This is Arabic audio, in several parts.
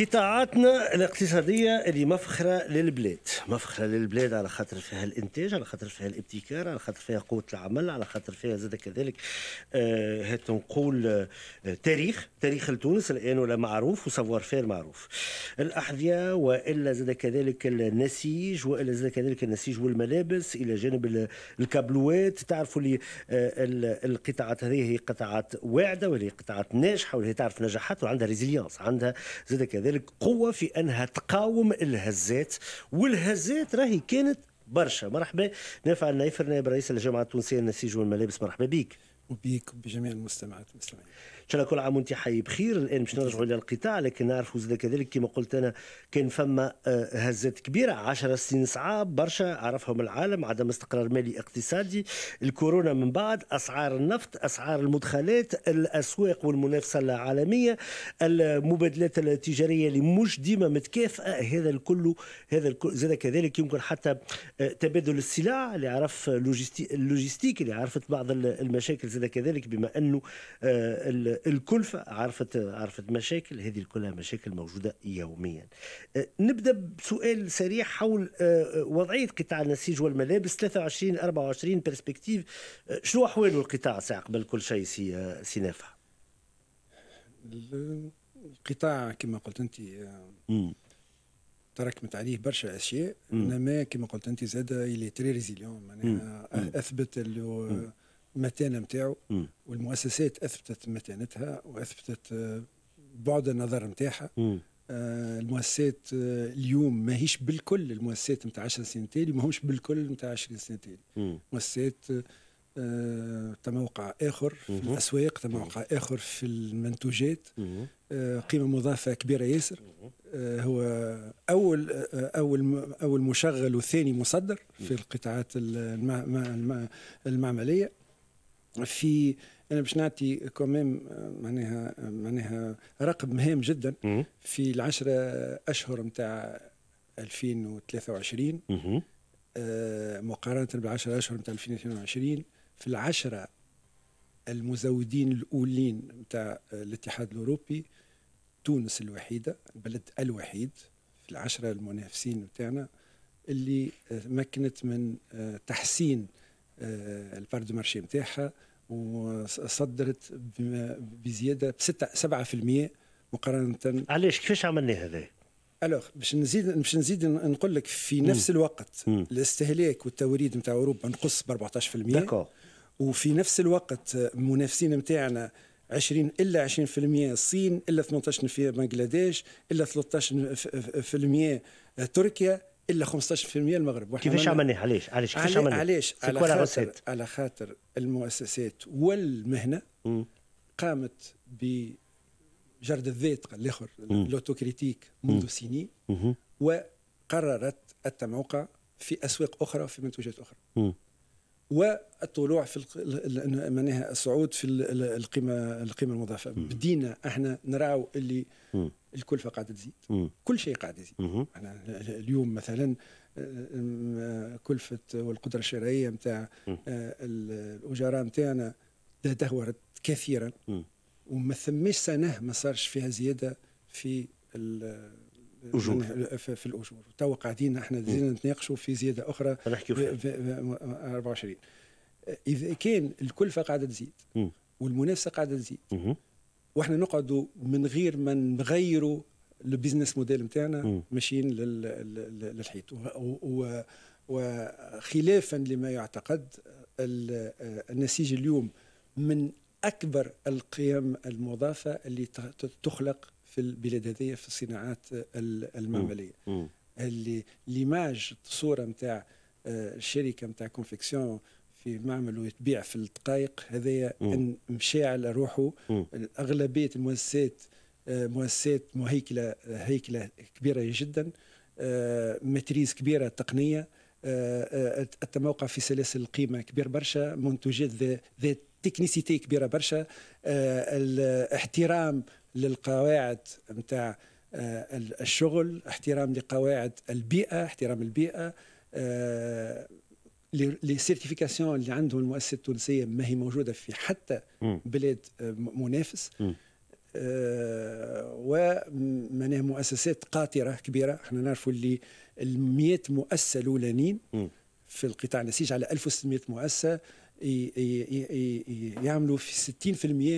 قطاعاتنا الاقتصادية اللي مفخرة للبلاد مفخرة للبلاد على خاطر فيها الإنتاج على خاطر فيها الابتكار على خاطر فيها قوة العمل على خاطر فيها زاد كذلك آه هات نقول آه تاريخ تاريخ لتونس الآن ولا معروف وسافوار فير معروف الأحذية وإلا زاد كذلك النسيج وإلا زاد كذلك النسيج والملابس إلى جانب الكابلوات تعرفوا اللي آه القطاعات هذه هي قطاعات واعدة وهي قطاعات ناجحة وهي تعرف نجاحات وعندها ريزيليانس عندها زاد كذلك كذلك قوه في انها تقاوم الهزات والهزات راهي كانت برشا مرحبا نافع النايفر نائب رئيس الجامعه التونسيه للنسيج والملابس مرحبا بك وبيك وبجميع المستمعات والمستمعين ان شاء الله كل عام وانت حي بخير الان باش نرجعوا للقطاع لكن نعرفوا زاد كذلك كما قلت انا كان فما آه، هزات كبيره 10 سنين صعاب برشا عرفهم العالم عدم استقرار مالي اقتصادي الكورونا من بعد اسعار النفط اسعار المدخلات الاسواق والمنافسه العالميه المبادلات التجاريه اللي مش ديما متكافئه هذا الكل هذا الكل زاد كذلك يمكن حتى آه، تبادل السلع اللي عرف اللوجستيك اللي عرفت بعض المشاكل زاد كذلك بما انه آه، الكلفه عرفت عرفت مشاكل هذه كلها مشاكل موجوده يوميا أه، نبدا بسؤال سريع حول أه، وضعيه قطاع النسيج والملابس 23 24 برسبكتيف شنو احوال القطاع ساعه قبل كل شيء سي أه، سي نافع القطاع كما قلت انت تراكمت عليه برشا اشياء انما كما قلت انت زاد الي تري ريزيليون معناها اثبت اللي المتانه نتاعو والمؤسسات اثبتت متانتها واثبتت آه، بعد النظر نتاعها آه، المؤسسات آه، اليوم ماهيش بالكل المؤسسات نتاع 10 سنين تالي ماهمش بالكل نتاع 20 سنه تالي مؤسسات آه، تموقع اخر في الاسواق تموقع اخر في المنتوجات آه، قيمه مضافه كبيره ياسر آه، هو اول اول اول مشغل وثاني مصدر في القطاعات المع... المع... المعمليه في انا باش نعطي كوميم معناها معناها رقم مهم جدا في العشرة اشهر نتاع 2023 آه، مقارنه بالعشرة اشهر نتاع 2022 في العشرة المزودين الاولين نتاع الاتحاد الاوروبي تونس الوحيده البلد الوحيد في العشرة المنافسين نتاعنا اللي مكنت من آه، تحسين آه، البار دو مارشي نتاعها وصدرت بزياده ب 7% مقارنه علاش كيفاش عملنا هذا؟ الوغ باش نزيد باش نزيد نقول لك في نفس الوقت الاستهلاك والتوريد نتاع اوروبا نقص ب 14% داكور وفي نفس الوقت المنافسين نتاعنا 20 الا 20% الصين الا 18% بنغلاديش الا 13% تركيا الا 15% المغرب كيفاش عملناه علاش علاش كيفاش عملناه علاش على خاطر على خاطر المؤسسات والمهنه م. قامت بجرد الذات الاخر لوتوكريتيك منذ سنين وقررت التموقع في اسواق اخرى في منتوجات اخرى م. والطلوع في معناها الصعود في القيمه القيمه المضافه بدينا احنا نراو اللي م. الكلفه قاعده تزيد كل شيء قاعد يزيد اليوم مثلا كلفه والقدره الشرائيه نتاع آه، الاجراء نتاعنا تدهورت كثيرا وما ثماش سنه ما صارش فيها زياده في الاجور في الاجور تو قاعدين احنا نتناقشوا في زياده اخرى في 24 اذا كان الكلفه قاعده تزيد والمنافسه قاعده تزيد واحنا نقعدوا من غير ما نغيروا البيزنس موديل نتاعنا ماشيين للحيط وخلافا لما يعتقد النسيج اليوم من اكبر القيم المضافه اللي تخلق في البلاد هذه في الصناعات المعمليه اللي ليماج الصوره نتاع آه، الشركه نتاع كونفكسيون في معمل ويتبيع في الدقائق هذايا على روحه اغلبيه المؤسسات آه، مؤسسات مهيكله هيكله كبيره جدا آه، ماتريز كبيره تقنيه آه، التموقع في سلاسل القيمه كبير برشا منتوجات ذات تكنيسيتي كبيره برشا الاحترام للقواعد نتاع الشغل احترام لقواعد البيئه احترام البيئه لي سيرتيفيكاسيون اللي عندهم المؤسسه التونسيه ما هي موجوده في حتى بلاد منافس ومعناها مؤسسات قاطره كبيره احنا نعرفوا اللي ال مؤسسه الاولانيين في القطاع النسيج على 1600 مؤسسه يعملوا في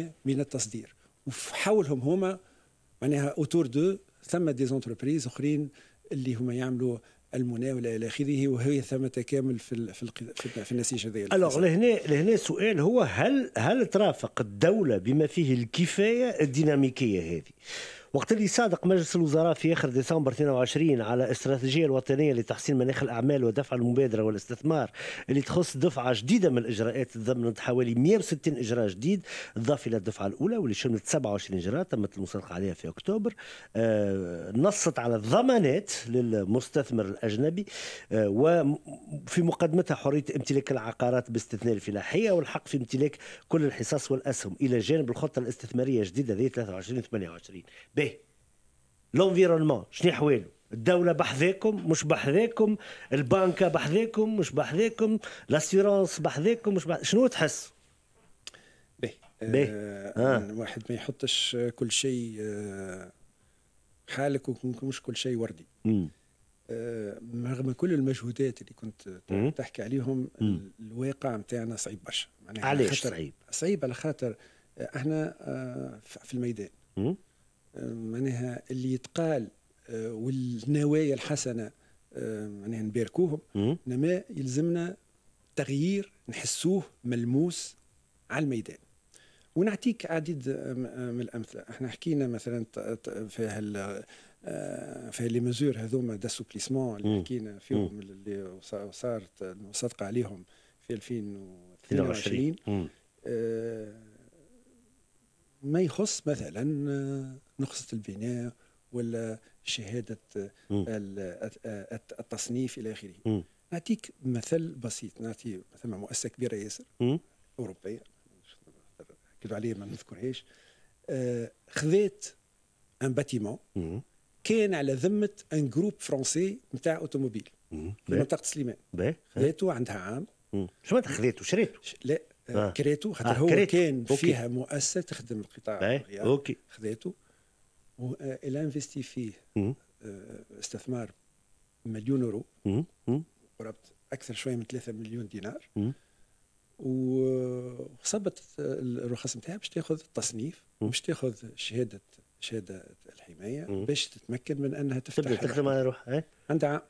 60% من التصدير وحولهم هما معناها اوتور دو ثم دي زونتربريز اخرين اللي هما يعملوا المناوله الى اخره وهي ثمه كامل في في في النسيج هذا الوغ لهنا لهنا السؤال هو هل هل ترافق الدوله بما فيه الكفايه الديناميكيه هذه وقت اللي صادق مجلس الوزراء في اخر ديسمبر 22 على استراتيجيه الوطنيه لتحسين مناخ الاعمال ودفع المبادره والاستثمار اللي تخص دفعه جديده من الاجراءات تضمنت حوالي 160 اجراء جديد ضاف الى الدفعه الاولى واللي شملت 27 اجراء تمت المصادقه عليها في اكتوبر آه، نصت على الضمانات للمستثمر الاجنبي آه، وفي مقدمتها حريه امتلاك العقارات باستثناء الفلاحيه والحق في امتلاك كل الحصص والاسهم الى جانب الخطه الاستثماريه الجديده ذي 23 28 به لونفيرونمون شنو حوالو الدولة بحذاكم مش بحذاكم البنكة بحذاكم مش بحذاكم لاسيرونس بحذاكم مش بحذاكم شنو تحس؟ به آه. الواحد ما يحطش كل شيء حالك ومش كل شيء وردي م. رغم كل المجهودات اللي كنت تحكي عليهم الواقع نتاعنا صعيب برشا علاش صعيب؟ صعيب على خاطر احنا في الميدان معناها اللي يتقال آه، والنوايا الحسنه آه، معناها نباركوهم انما يلزمنا تغيير نحسوه ملموس على الميدان ونعطيك عديد آه، من الامثله احنا حكينا مثلا في هال في لي مزور هذوما داسوبليسمون اللي حكينا فيهم اللي صارت المصادقه عليهم في 2022 ما يخص مثلا نقصة البناء ولا شهاده التصنيف الى اخره نعطيك مثل بسيط نعطي مثلا مؤسسه كبيره ياسر اوروبيه كدو عليه ما نذكرهاش خذات ان باتيمون كان على ذمه ان جروب فرونسي نتاع اوتوموبيل في منطقه سليمان خذاته عندها عام شنو خذاته شريته لا آه. آه. كريتو خاطر آه. هو كان أوكي. فيها مؤسسه تخدم القطاع اوكي خذاته الى انفستي فيه آه، استثمار مليون يورو قرابه اكثر شويه من 3 مليون دينار وصبت آه، الرخص نتاعها باش تاخذ التصنيف باش تاخذ شهاده شهاده الحمايه باش تتمكن من انها تفتح تخدم على روحها إيه؟ عندها عام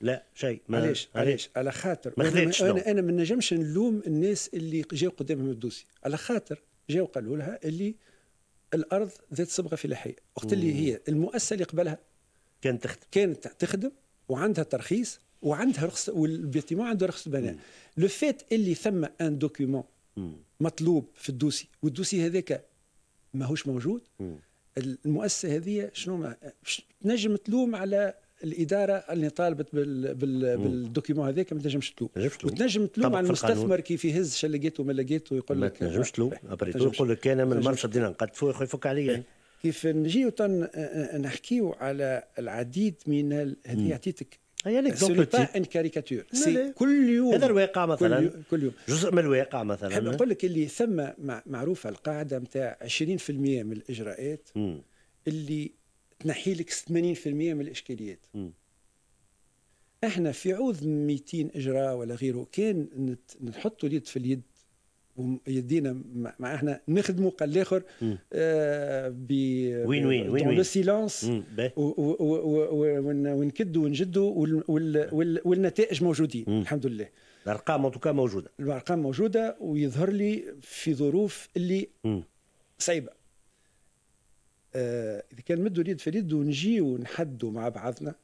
لا شيء علاش علاش على خاطر ما انا انا, أنا ما نجمش نلوم الناس اللي جاو قدامهم الدوسي على خاطر جاو قالوا لها اللي الارض ذات صبغه فلاحيه وقت اللي هي المؤسسه اللي قبلها كانت تخدم كانت تخدم وعندها ترخيص وعندها رخصه والبيتيمون عنده رخصه بناء لو فات اللي ثم ان دوكيومون مطلوب في الدوسي والدوسي هذاك ماهوش موجود مم. المؤسسه هذه شنو تنجم تلوم على الاداره اللي طالبت بال بال بالدوكيمون هذاك ما تنجمش تلوم وتنجم تلوم على المستثمر كيف يهز شا لقيته ما لقيته ويقول لك ما تنجمش تلوم يقول لك انا من المرشد اللي نقدفوه يفك عليا إيه. كيف نجيو آه، آه، نحكيو على العديد من هذه عطيتك هي با ان كاريكاتور سي كل يوم هذا الواقع مثلا كل, يوم جزء من الواقع مثلا حاب نقول لك اللي ثم معروفه القاعده نتاع 20% من الاجراءات اللي تنحي لك 80% من الاشكاليات م. احنا في عوض 200 اجراء ولا غيره كان نحطوا اليد في اليد ويدينا مع احنا نخدموا قال الاخر آه ب وين وين وين وين سيلونس ونكدوا ونجدوا وال وال وال والنتائج موجودين م. الحمد لله الارقام ان موجوده الارقام موجوده ويظهر لي في ظروف اللي م. صعيبه آه، اذا كان مدوا اليد في اليد ونجيو نحدوا مع بعضنا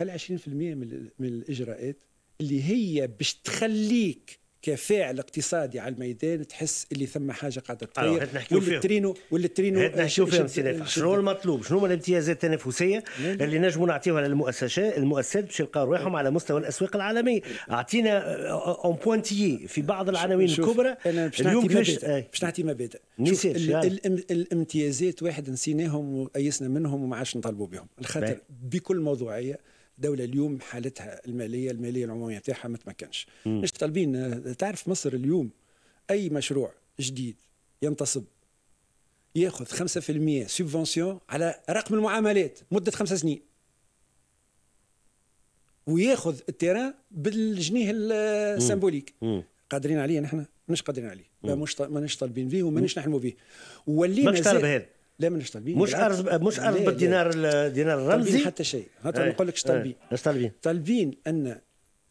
هل 20% من الاجراءات اللي هي باش تخليك كفاعل اقتصادي على الميدان تحس اللي ثم حاجه قاعده تطير والترينو والترينو هات نحكيو فيهم سي شنو المطلوب شنو الامتيازات التنافسيه نعم. اللي نجموا نعطيوها للمؤسسات المؤسسات باش يلقاو رواحهم على مستوى الاسواق العالميه اعطينا اون بوانتيي في بعض العناوين الكبرى اليوم كيفاش باش نعطي مبادئ يعني؟ الامتيازات واحد نسيناهم وايسنا منهم وما عادش نطالبوا بهم الخاطر بكل موضوعيه دوله اليوم حالتها الماليه الماليه العموميه تاعها ما تمكنش مش طالبين تعرف مصر اليوم اي مشروع جديد ينتصب ياخذ 5% سبفونسيون على رقم المعاملات مده خمس سنين وياخذ التيران بالجنيه السمبوليك قادرين عليه نحن مش قادرين عليه ماناش طالبين فيه وماناش نحلموا فيه ولينا مش طالب هذا لا ما نشتغل بيه مش ارز مش ارز بالدينار الدينار الرمزي حتى شيء هذا إيه. نقول لك اش طالبين اش إيه، طالبين طالبين ان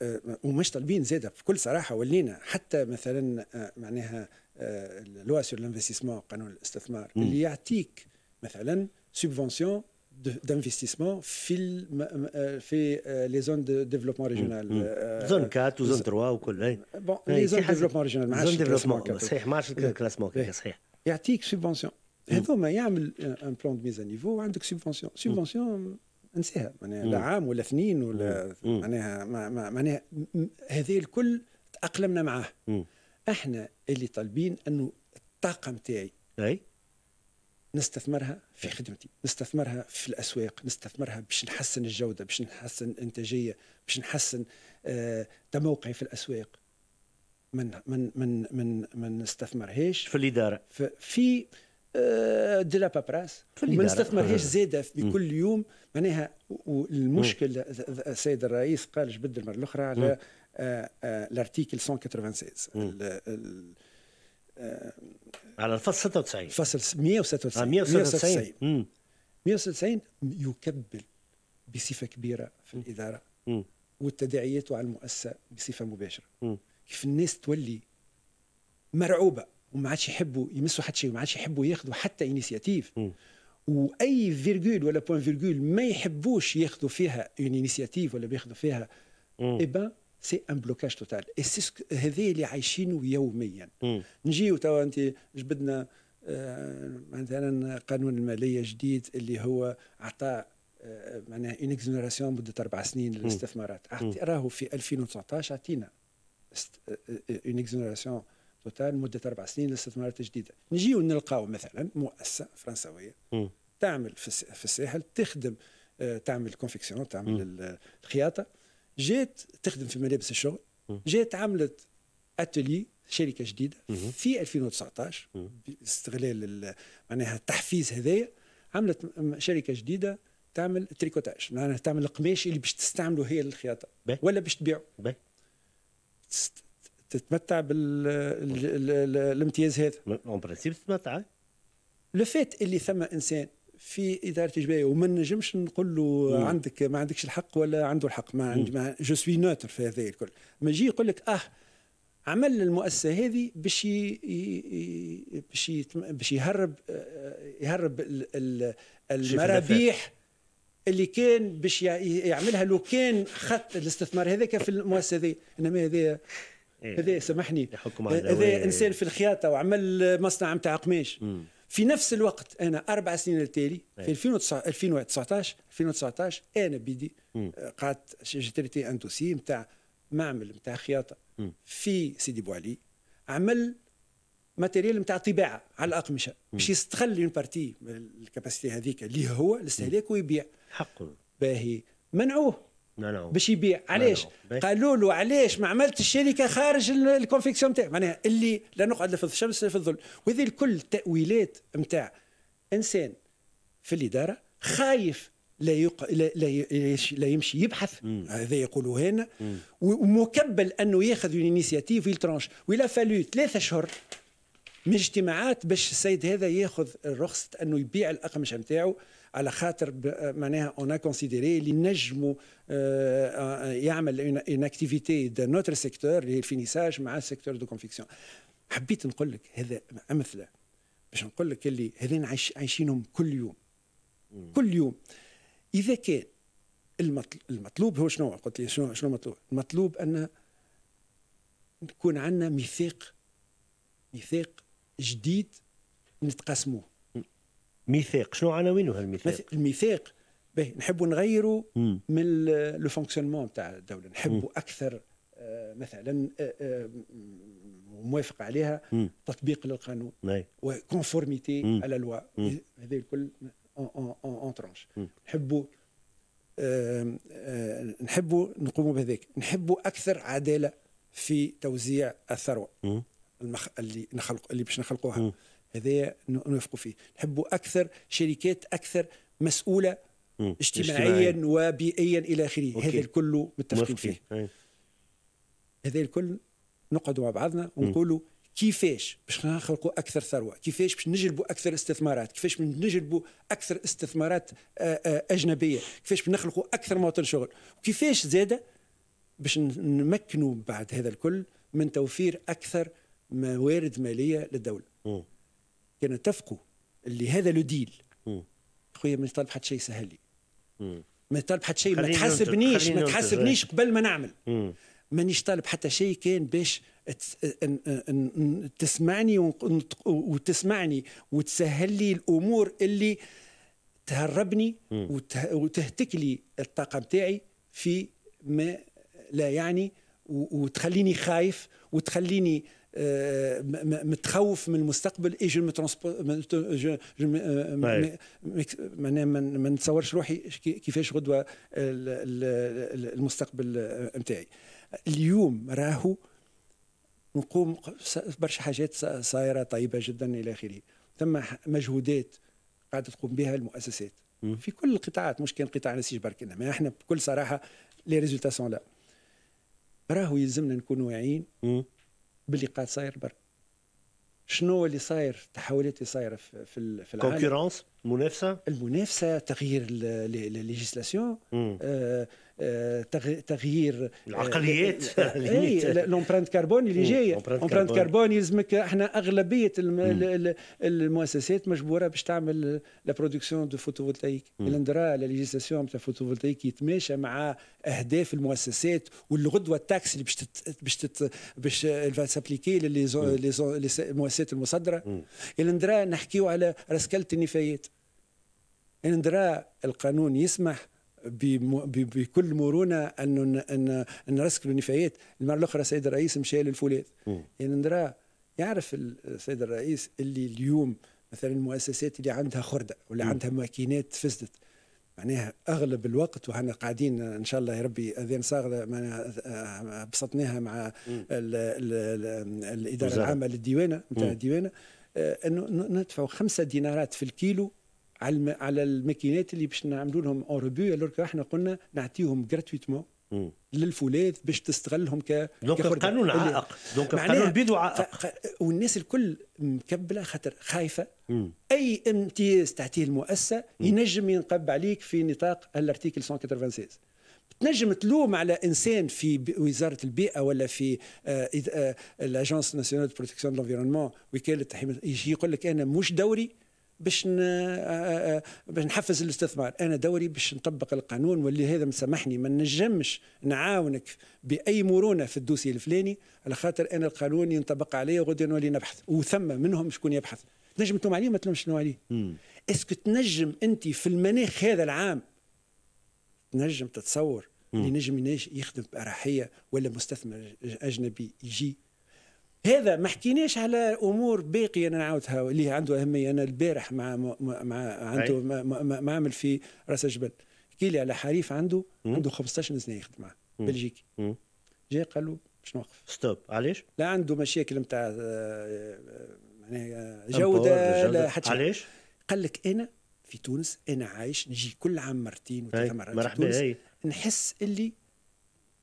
آه، ومش طالبين في بكل صراحه ولينا حتى مثلا آه، معناها لوا سور لانفستيسمون قانون الاستثمار م. اللي يعطيك مثلا سبفونسيون d'investissement في لي آه، زون دو ديفلوبمون ريجونال زون 4 وزون 3 وكل بون إيه. لي زون ديفلوبمون ريجونال ما صحيح ما عادش الكلاسمون صحيح يعطيك سبفونسيون إيه. هذوما يعمل ان بلان ميز نيفو وعندك سبفونسيون سبفونسيون انساها معناها لا عام ولا اثنين ولا معناها معناها هذه الكل تاقلمنا معاه احنا اللي طالبين انه الطاقه نتاعي اي نستثمرها في خدمتي نستثمرها في الاسواق نستثمرها باش نحسن الجوده باش نحسن الانتاجيه باش نحسن آه تموقعي في الاسواق من من من من من نستثمرهاش في الاداره في دي لا بابراس ما نستثمرهاش زاده بكل يوم معناها والمشكل السيد الرئيس قال جبد المره الاخرى على آه، آه، الارتيكل 196 آه، على الفصل 96 فصل 196 196 196 يكبل بصفه كبيره في الاداره والتداعيات على المؤسسه بصفه مباشره كيف الناس تولي مرعوبه وما عادش يحبوا يمسوا حتى شيء وما عادش يحبوا ياخذوا حتى انيسياتيف واي فيرجول ولا بوان فيرجول ما يحبوش ياخذوا فيها اون انيسياتيف ولا بياخذوا فيها اي با سي ان بلوكاج توتال اي سي هذا اللي عايشينه يوميا نجيو توا انت جبدنا آه، مثلا قانون الماليه جديد اللي هو اعطى آه، معناها اون اكزونيراسيون مده اربع سنين للاستثمارات راهو في 2019 اعطينا اون اكزونيراسيون آه، توتال مده اربع سنين للاستثمارات الجديدة نجيو نلقاو مثلا مؤسسه فرنسويه تعمل في الساحل تخدم آه، تعمل كونفكسيون تعمل الخياطه جات تخدم في ملابس الشغل جات عملت اتلي شركه جديده في 2019 باستغلال معناها التحفيز هذايا عملت شركه جديده تعمل تريكوتاج معناها تعمل القماش اللي باش تستعمله هي للخياطه ولا باش تبيعه تتمتع بالامتياز هذا اون برانسيب تتمتع لو فات اللي ثم انسان في اداره الجبايه وما نجمش نقول له عندك ما عندكش الحق ولا عنده الحق ما عندي جو سوي نوتر في هذا الكل ما يجي يقول لك اه عمل المؤسسه هذه باش باش باش يهرب آه، يهرب المرابيح اللي كان باش يعملها لو كان خط الاستثمار هذاك في المؤسسه هذه انما هذا إيه. هذا سامحني هذا انسان في الخياطه وعمل مصنع نتاع قماش في نفس الوقت انا اربع سنين التالي إيه. في 2019 2019 انا بيدي قعدت جيتريتي ان دوسي نتاع معمل نتاع خياطه في سيدي بوعلي عمل ماتيريال نتاع طباعه على الاقمشه باش يستغل اون بارتي الكاباسيتي هذيك اللي هو الاستهلاك ويبيع حقه باهي منعوه باش يبيع علاش قالوا له علاش ما عملت الشركه خارج الكونفيكسيون تاعك معناها اللي لا نقعد لا في الشمس لا في الظل وهذه الكل تاويلات نتاع انسان في الاداره خايف لا يق... لا, لا, لا يمشي يبحث هذا يقولوا هنا ومكبل انه ياخذ اون انيسياتيف ويلترانش ولا فالو ثلاثة اشهر من اجتماعات باش السيد هذا ياخذ رخصه انه يبيع الاقمشه نتاعو على خاطر معناها اون كونسيديري اللي نجموا آه، آه، يعمل ان اكتيفيتي دو نوتر سيكتور اللي هي الفينيساج مع السيكتور دو كونفيكسيون حبيت نقول لك هذا امثله باش نقول لك اللي هذين عايش عايشينهم كل يوم كل يوم اذا كان المطلوب هو شنو قلت لي شنو شنو المطلوب؟ المطلوب ان نكون عندنا ميثاق ميثاق جديد نتقاسموه ميثاق شنو عناوينه هالميثاق؟ الميثاق باهي نحبوا نغيروا من لو فونكسيونمون تاع الدوله نحبوا اكثر آه، مثلا آه، آه، موافق عليها تطبيق للقانون وكونفورميتي على لوا هذا الكل اون ترونش نحبوا نحبوا نقوموا بهذاك نحبوا اكثر عداله في توزيع الثروه المخ... اللي نخلق اللي باش نخلقوها هذا نوافقوا فيه نحبوا أكثر شركات أكثر مسؤولة مم. اجتماعيا اجتماعي. وبيئيا إلى آخره هذا الكل متفقين فيه أي. هذا الكل نقعدوا مع بعضنا ونقولوا كيفاش باش نخلقوا اكثر ثروه كيفاش باش نجلبوا اكثر استثمارات كيفاش نجلبوا اكثر استثمارات آه، آه، اجنبيه كيفاش نخلقوا اكثر مواطن شغل وكيفاش زاده باش نمكنوا بعد هذا الكل من توفير اكثر موارد ماليه للدوله كان اتفقوا اللي هذا لو ديل خويا ما نطلب حتى شيء سهل لي ما نطلب حتى شيء ما تحاسبنيش ما تحاسبنيش قبل ما نعمل مانيش طالب حتى شيء كان باش تسمعني وتسمعني وتسهل لي الامور اللي تهربني وتهتك لي الطاقه بتاعي في ما لا يعني وتخليني خايف وتخليني آه، متخوف من المستقبل اي جو معناها ما نتصورش روحي كيفاش غدوه المستقبل آه، نتاعي اليوم راهو نقوم برشا حاجات صايره طيبه جدا الى اخره ثم مجهودات قاعده تقوم بها المؤسسات في كل القطاعات مش كان قطاع نسيج برك انما احنا بكل صراحه لي ريزولتا سون لا راهو يلزمنا نكون واعيين باللي قاعد صاير برا شنو اللي صاير التحولات اللي صايره في في العالم كونكورونس المنافسه المنافسه تغيير الليجيسلاسيون آه تغيير آه، العقليات اي لومبرانت كربون اللي جايه لومبرانت كربون يلزمك احنا اغلبيه المؤسسات مجبوره باش تعمل لا برودكسيون دو فوتوفولتايك الاندرا لا ليجيستاسيون تاع فوتوفولتايك يتماشى مع اهداف المؤسسات والغدوه التاكس اللي باش باش باش سابليكي للمؤسسات المصدره الاندرا نحكيو على رسكله النفايات الاندرا القانون يسمح بكل مرونه انه ان النفايات المره الاخرى السيد الرئيس مشى للفولاذ يعني نرى يعرف السيد الرئيس اللي اليوم مثلا المؤسسات اللي عندها خرده ولا عندها ماكينات فسدت معناها اغلب الوقت وهنا قاعدين ان شاء الله يا ربي اذان صاغره معناها آه، بسطناها مع الـ الـ الـ الاداره العامه للديوانه نتاع الديوانه آه، انه ندفعوا خمسة دينارات في الكيلو على على الماكينات اللي باش نعملوا لهم اون ريبو الوغ احنا قلنا نعطيهم جراتويتمون للفولاذ باش تستغلهم ك دونك القانون عائق دونك القانون بيدو عائق والناس الكل مكبله خاطر خايفه مم. اي امتياز تعطيه المؤسسه ينجم ينقب عليك في نطاق الارتيكل 196 تنجم تلوم على انسان في وزاره البيئه ولا في آه، آه، الاجنس ناسيونال بروتكسيون دو لونفيرونمون وكاله يجي يقول لك انا مش دوري باش باش نحفز الاستثمار انا دوري باش نطبق القانون واللي هذا مسامحني ما نجمش نعاونك باي مرونه في الدوسي الفلاني على خاطر انا القانون ينطبق عليه وغدا نولي نبحث وثم منهم شكون يبحث تنجم تلوم عليه ما تلومش شنو عليه اسكو تنجم انت في المناخ هذا العام تنجم تتصور اللي نجم يخدم باراحيه ولا مستثمر اجنبي يجي هذا ما حكيناش على امور باقيه انا نعاودها اللي عنده اهميه انا البارح مع مع عنده معمل في راس الجبل حكي لي على حريف عنده عنده 15 سنه يخدم معاه بلجيكي جاء قال له باش نوقف ستوب علاش؟ لا عنده مشاكل نتاع معناها آه، آه، يعني، جوده لا حتى علاش؟ قال لك انا في تونس انا عايش نجي كل عام مرتين وثلاث مرات مرحبا نحس اللي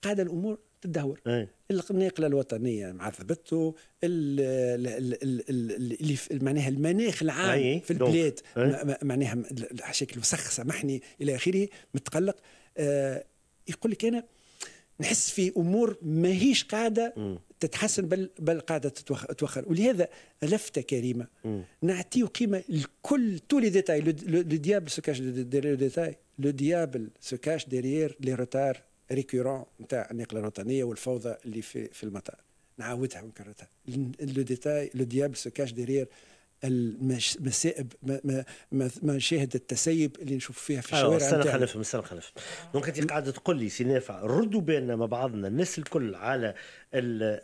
قاعده الامور تدهور النقله الوطنيه مع ثبته اللي معناها المناخ العام أي. في البلاد معناها شكل مسخسه محني الى اخره متقلق آه يقول لك انا نحس في امور ماهيش قاعده م. تتحسن بل بل قاعده تتوخر ولهذا لفته كريمه نعطيه قيمه لكل تو لي ديتاي لو ديابل سو كاش لو ديتاي لو ديابل سو كاش ديريير لي روتار ريكورون نتاع النقله الوطنيه والفوضى اللي في في المطار نعاودها ونكررها لو ديتاي لو ديابل سو كاش ديرير المسائب مشاهد التسيب اللي نشوف فيها في أيوة، الشوارع استنى خلف استنى خلف دونك انت قاعده تقول لي سي نافع ردوا بالنا مع بعضنا الناس الكل على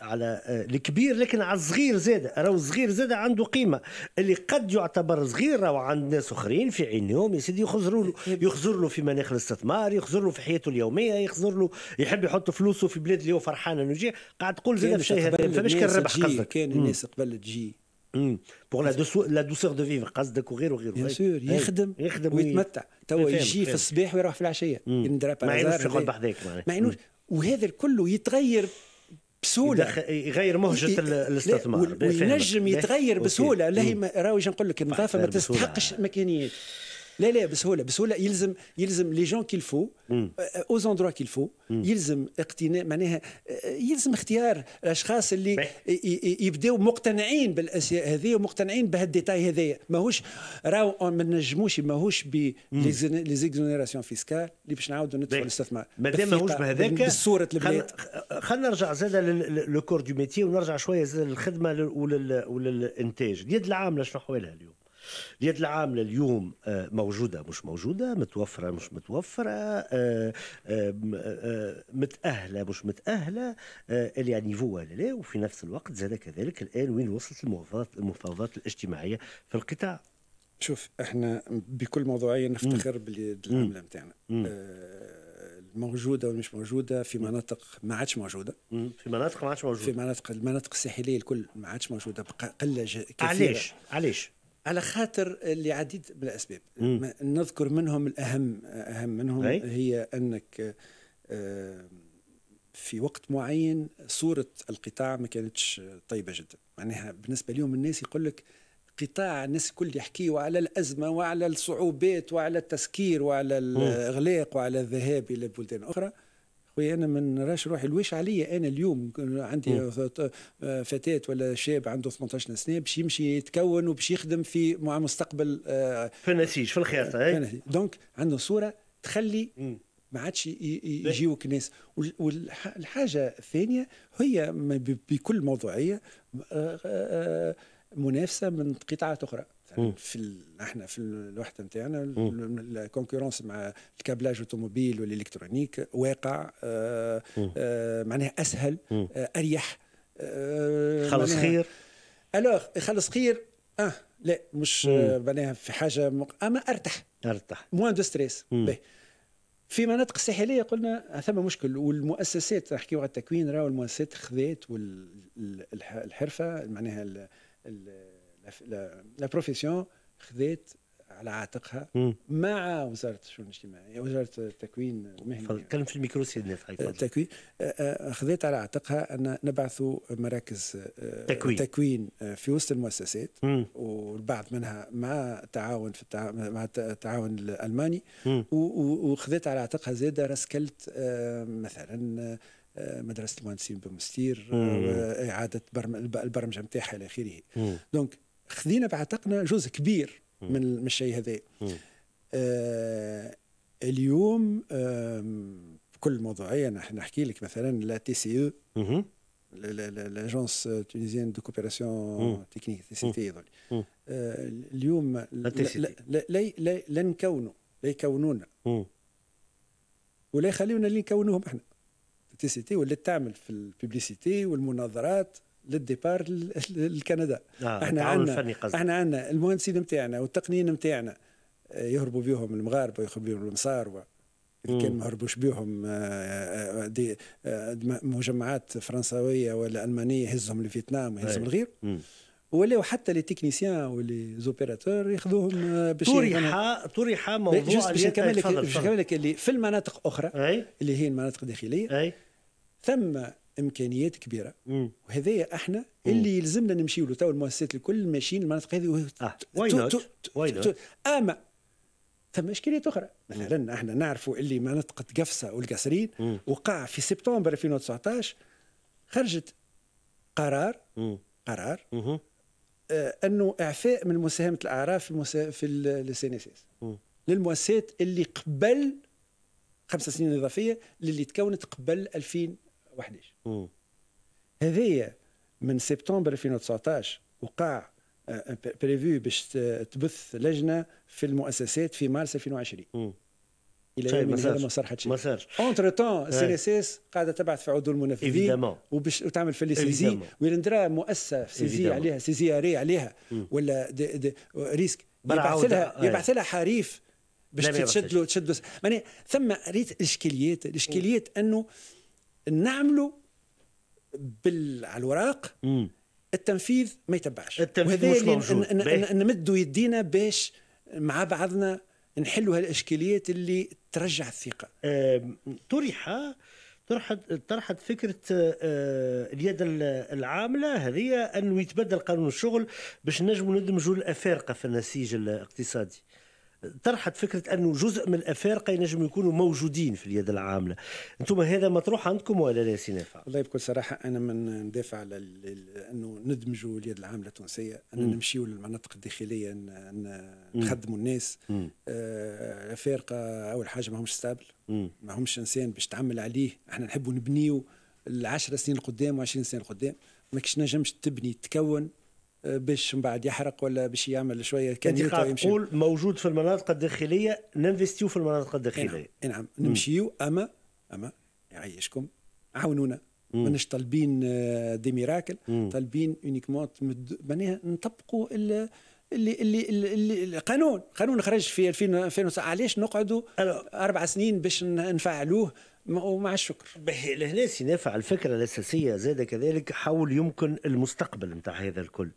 على آه، الكبير لكن على الصغير زاد راهو الصغير زاد عنده قيمه اللي قد يعتبر صغير راهو عند ناس اخرين في عينهم يا سيدي يخزروا له يخزر له في مناخ الاستثمار يخزر له في حياته اليوميه يخزر له يحب يحط فلوسه في بلاد اللي هو فرحان انه جاي قاعد تقول زاد في شيء هذا فمش كان ربح قصدك كان الناس قبل تجي بور لا لا دوسور دو فيفر قصدك وغيره وغيره بيان سور يخدم يخدم ويتمتع توا يجي في الصباح ويروح في العشيه ما يعنوش يقعد بحذاك ما يعنوش وهذا الكل يتغير بسهوله يغير مهجه الاستثمار وينجم يتغير بسهوله لهي راهو نقول لك النظافه ما تستحقش مكانيات لا لا بسهوله بسهوله يلزم يلزم لي جون كيل فو او اندروا كيل فو يلزم اقتناء معناها euh, يلزم اختيار الاشخاص اللي يبداو مقتنعين بالاشياء هذه ومقتنعين بهالديتاي هذايا ماهوش راهو آه, ما نجموش ماهوش ب لي زيكزونيراسيون فيسكال اللي باش نعاودوا ندفعوا الاستثمار مادام ماهوش بهذاك بصوره البلاد خلينا نرجع زاد لو كور دو ميتي ونرجع شويه زاد للخدمه وللانتاج اليد العامله شنو حوالها اليوم اليد العامله اليوم آه، موجوده مش موجوده متوفره مش متوفره آه، آه، متاهله مش متاهله اللي يعني نيفو ولا لا وفي نفس الوقت زاد كذلك الان وين وصلت المفاوضات المفاوضات الاجتماعيه في القطاع شوف احنا بكل موضوعيه نفتخر باليد العامله نتاعنا موجوده مش موجوده في مناطق ما عادش موجوده في مناطق ما عادش موجوده في مناطق المناطق الساحليه الكل ما عادش موجوده قله كثيره علاش علاش على خاطر لعديد من الاسباب مم. نذكر منهم الاهم اهم منهم أي. هي انك آه، في وقت معين صوره القطاع ما كانتش طيبه جدا معناها بالنسبه لهم الناس يقول لك قطاع الناس الكل يحكيوا على الازمه وعلى الصعوبات وعلى التسكير وعلى الاغلاق وعلى الذهاب الى بلدان اخرى خويا انا ما نراش روحي الواش عليا انا اليوم عندي فتاه ولا شاب عنده 18 سنه باش يمشي يتكون وباش يخدم في مع مستقبل آه، في النسيج في الخياطه آه، إيه؟ دونك عنده صوره تخلي ما عادش يجيوك ناس والحاجه الثانيه هي بكل موضوعيه آه، منافسه من قطاعات اخرى يعني في احنا في الوحده نتاعنا الكونكورونس مع الكابلاج اوتوموبيل والالكترونيك واقع آه آه معناها اسهل آه اريح آه، خلص خير الوغ خلص خير اه لا مش آه، معناها في حاجه مق... اما ارتح ارتح موان دو ستريس في مناطق ساحليه قلنا ثم مشكل والمؤسسات نحكي على التكوين راهو المؤسسات خذات والحرفه معناها ال... ال... لا بروفيسيون خذيت على عاتقها مع وزاره الشؤون الاجتماعيه وزاره التكوين المهني تكلم في الميكرو سيدنا التكوين آه، آه، خذيت على عاتقها ان نبعث مراكز آه، تكوين, تكوين في وسط المؤسسات مم. والبعض منها مع تعاون في مع التعاون الالماني وخذيت على عاتقها زاده راسكلت مثلا مدرسه المهندسين بمستير اعاده البرمجه نتاعها الى اخره دونك خذينا بعتقنا جزء كبير من الشيء هذا آه اليوم آه بكل موضوعيه نحن نحكي لك مثلا لا تي سي او لاجونس تونيزيان دو كوبيراسيون تكنيك تي سي تي اليوم لا لا, لا, نكونوا لا يكونونا ولا يخليونا اللي نكونوهم احنا تي سي تي ولات تعمل في الببليسيتي والمناظرات للديبار لكندا آه احنا عندنا احنا عندنا المهندسين نتاعنا والتقنيين نتاعنا آه، يهربوا بيهم المغاربه يهربوا بيهم المصار و... كان ما هربوش بيهم آه، آه، دي مجمعات فرنساويه ولا المانيه يهزهم لفيتنام ويهزهم لغيره ولاو حتى لي تكنيسيان ولي زوبيراتور ياخذوهم باش طرح طرح موضوع باش نكمل لك اللي في المناطق اخرى أي. اللي هي المناطق الداخليه أي. ثم امكانيات كبيره وهذايا احنا اللي يلزمنا نمشيو له تو المؤسسات الكل ماشيين المناطق هذه اه واي نوت اما ثم اشكاليات اخرى مثلا احنا نعرفوا اللي منطقه قفصه والقصرين وقع في سبتمبر 2019 خرجت قرار مم. قرار آه انه اعفاء من مساهمه الاعراف في المسا... في السي اس اس للمؤسسات اللي قبل خمس سنين اضافيه للي تكونت قبل 2000 2011 هذايا من سبتمبر 2019 وقع آه، آه، بريفيو باش تبث لجنه في المؤسسات في مارس 2020 الى طيب، يوم هذا ما صار ما صارش اونتر آه. تون سي ان اس اس قاعده تبعث في عضو المنفذين ايفيدامون وباش وتعمل في السيزي ويلندرا مؤسسه سيزي عليها سيزي اري عليها ولا دي دي ريسك يبعث لها يبعث لها حريف باش تشد له تشد له ثم ريت الاشكاليات الاشكاليات انه نعملوا بال... على الوراق مم. التنفيذ ما يتبعش التنفيذ مش موجود نمدوا يدينا باش مع بعضنا نحلوا هالاشكاليات اللي ترجع الثقه طرح طرحت طرحت فكره آه، اليد العامله هذه انه يتبدل قانون الشغل باش نجموا ندمجوا الافارقه في النسيج الاقتصادي طرحت فكره انه جزء من الافارقه ينجم يكونوا موجودين في اليد العامله انتم هذا مطروح عندكم ولا لا سي نافع والله بكل صراحه انا من ندافع على انه ندمجوا اليد العامله التونسيه ان نمشيو للمناطق الداخليه نخدموا الناس آه، الافارقه آه اول حاجه ماهمش ستابل ماهمش انسان باش تعمل عليه احنا نحبوا نبنيه العشر سنين القدام و 20 القدام ماكش نجمش تبني تكون باش من بعد يحرق ولا باش يعمل شويه كان يقول موجود في المناطق الداخليه ننفستيو في المناطق الداخليه نعم, نعم. نمشيو اما اما يعيشكم عاونونا ماناش طالبين آه، دي ميراكل طالبين اونيكمون معناها نطبقوا اللي اللي اللي القانون قانون خرج في 2009 علاش نقعدوا اربع سنين باش نفعلوه ومع الشكر باهي لهنا سي نافع الفكره الاساسيه زاد كذلك حول يمكن المستقبل نتاع هذا الكل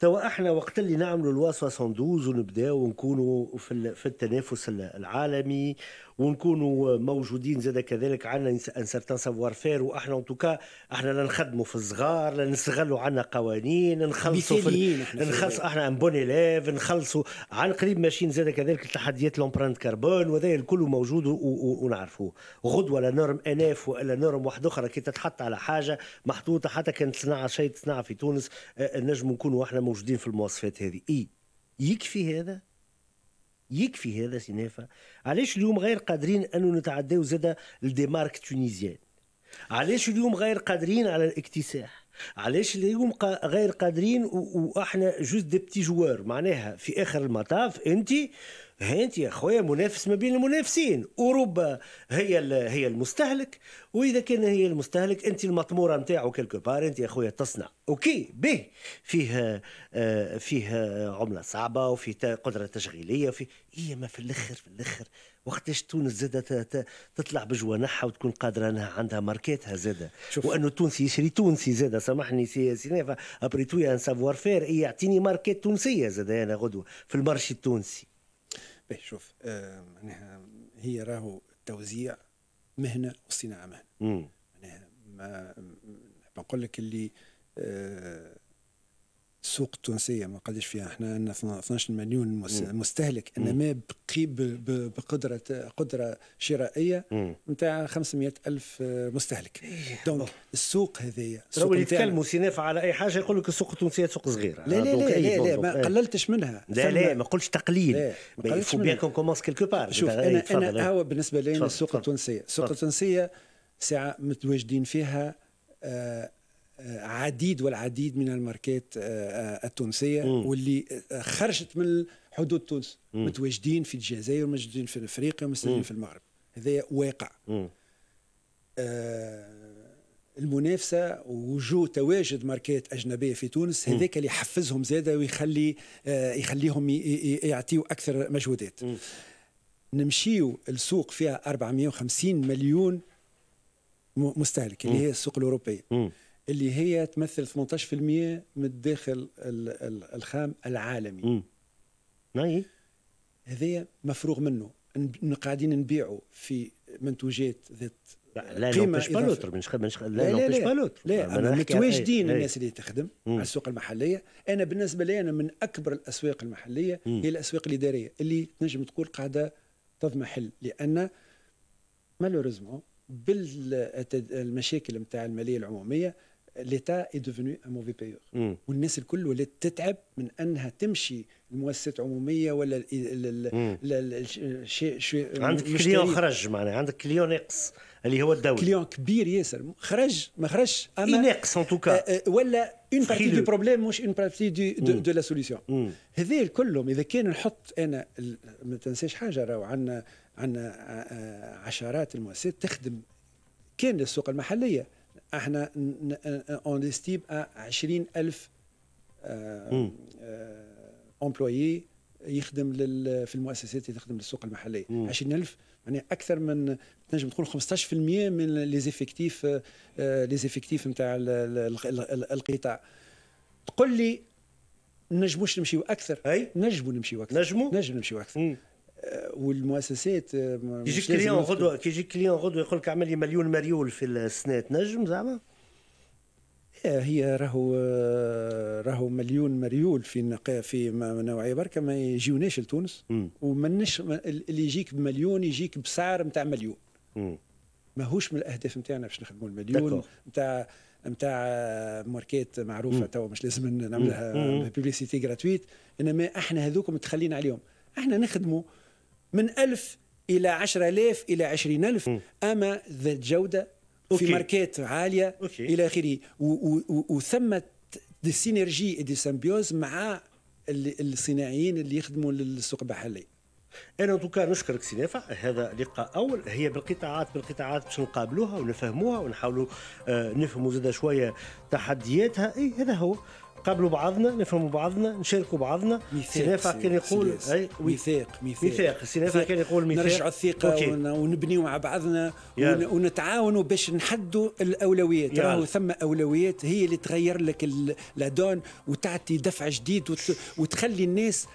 توا احنا وقت اللي نعملوا الوا 72 ونبداو ونكونوا في في التنافس العالمي ونكونوا موجودين زاد كذلك عندنا ان سارتان سافوار فير واحنا ان توكا احنا لا نخدموا في الصغار لا نستغلوا عندنا قوانين نخلصوا في نخلص احنا ان بون ايليف نخلصوا عن قريب ماشيين زاد كذلك التحديات لومبرانت كربون وهذا الكل موجود ونعرفوه غدوه لا نورم اناف ولا نورم واحده اخرى كي تتحط على حاجه محطوطه حتى كان تصنع شيء تصنع في تونس نجم نكونوا احنا موجودين في المواصفات هذه اي يكفي هذا يكفي هذا سي علاش اليوم غير قادرين انه نتعداو زاد الديمارك تونيزيان علاش اليوم غير قادرين على الاكتساح علاش اليوم غير قادرين واحنا جوز دي بتي جوار معناها في اخر المطاف انت هانت يا خويا منافس ما بين المنافسين اوروبا هي هي المستهلك واذا كان هي المستهلك انت المطموره نتاعو كلكو بار انت يا خويا تصنع اوكي به فيها آه، فيها عمله صعبه وفي قدره تشغيليه وفي هي إيه ما في الاخر في الاخر وقتاش تونس زادة تطلع بجوانحها وتكون قادرة أنها عندها ماركاتها زادة وأنه التونسي يشري تونسي زادة سامحني سي سينافا أبريتوي أن سافوار فير يعطيني ماركات تونسية زادة أنا غدوة في المارشي التونسي به شوف معناها يعني هي راهو التوزيع مهنه والصناعه مهنه معناها يعني ما نقول لك اللي آه، السوق التونسيه ما قدش فيها احنا عندنا 12 مليون مستهلك انما بقي بقدره قدره شرائيه نتاع 500 الف آه، مستهلك إيه، دونك السوق هذايا لو يتكلموا سيناف على اي حاجه يقول لك السوق التونسيه سوق صغيرة لا لا لا, إيه، لا, لا ما قللتش منها لا لا ما قلتش تقليل فو بيان كون كومونس كيلكو بار شوف انا eh, انا هو بالنسبه لي السوق التونسيه السوق التونسيه ساعه متواجدين فيها آه، عديد والعديد من الماركات آه، آه، التونسيه م. واللي آه، خرجت من حدود تونس م. متواجدين في الجزائر متواجدين في افريقيا متواجدين في المغرب هذا واقع آه المنافسه ووجود تواجد ماركات اجنبيه في تونس هذاك اللي يحفزهم زاده ويخلي آه يخليهم يعطيوا اكثر مجهودات نمشيو السوق فيها 450 مليون مستهلك اللي هي السوق الاوروبيه م. اللي هي تمثل 18% من الداخل الخام العالمي امم ناي هذا مفروغ منه قاعدين نبيعوا في منتوجات ذات لا لا لا لوتر مش مش لا لا مش لوتر لا متواجدين إيه، إيه. الناس اللي تخدم مم. على السوق المحليه انا بالنسبه لي انا من اكبر الاسواق المحليه مم. هي الاسواق الاداريه اللي تنجم تقول قاعده تضمحل لان مالوريزمون بالمشاكل نتاع الماليه العموميه ليتا اي ديفوني ان موفي بايور والناس الكل ولات تتعب من انها تمشي المؤسسات العموميه ولا شيء عندك كليون خرج معناها عندك كليون ناقص اللي هو الدوله كليون كبير ياسر خرج ما خرجش اما ناقص ان توكا ولا اون بارتي دو بروبليم مش اون بارتي دو دو لا سوليسيون هذا كلهم اذا كان نحط انا ما تنساش حاجه راهو عندنا عندنا عشرات المؤسسات تخدم كان للسوق المحليه احنا اون ليستيم 20000 امبلوي يخدم لل... في المؤسسات اللي تخدم للسوق المحليه 20000 يعني اكثر من تنجم تقول 15% من لي زيفيكتيف لي زيفيكتيف نتاع القطاع تقول لي نجموش نمشيو اكثر اي نجمو نمشيو اكثر نجمو نجم نمشيو اكثر آه، والمؤسسات آه، يجيك كليون غدوه كي يجيك كليون غدوه يقول لك اعمل لي مليون مريول في السنه تنجم زعما آه، هي راهو راهو مليون مريول في في نوعيه بركه ما يجيوناش لتونس ومنش اللي يجيك بمليون يجيك بسعر نتاع مليون ماهوش من الاهداف نتاعنا باش نخدموا المليون نتاع نتاع ماركات معروفه توا مش لازم نعملها بيبليسيتي جراتويت انما احنا هذوكم متخلين عليهم احنا نخدموا من ألف إلى عشرة آلاف إلى عشرين ألف أما ذات جودة أوكي. في ماركات عالية أوكي. إلى آخره وثمة دي سينرجي دي سيمبيوز مع الصناعيين اللي يخدموا للسوق المحلي انا دوكا نشكرك سي نافع هذا لقاء اول هي بالقطاعات بالقطاعات باش نقابلوها ونفهموها ونحاولوا آه، نفهموا زاد شويه تحدياتها اي هذا هو نقابلوا بعضنا نفهموا بعضنا نشاركوا بعضنا سينافع كان يقول أي ميثاق ميثاق سينافع كان يقول ميثاق نرجعوا الثقه ونبنيوا مع بعضنا يال. ونتعاونوا باش نحدوا الاولويات راهو ثم اولويات هي اللي تغير لك لادون وتعطي دفع جديد وت... وتخلي الناس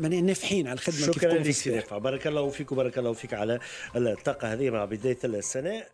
معناها نافحين على الخدمه شكرا لك سي بارك الله فيك وبارك الله فيك على الطاقه هذه مع بدايه السنه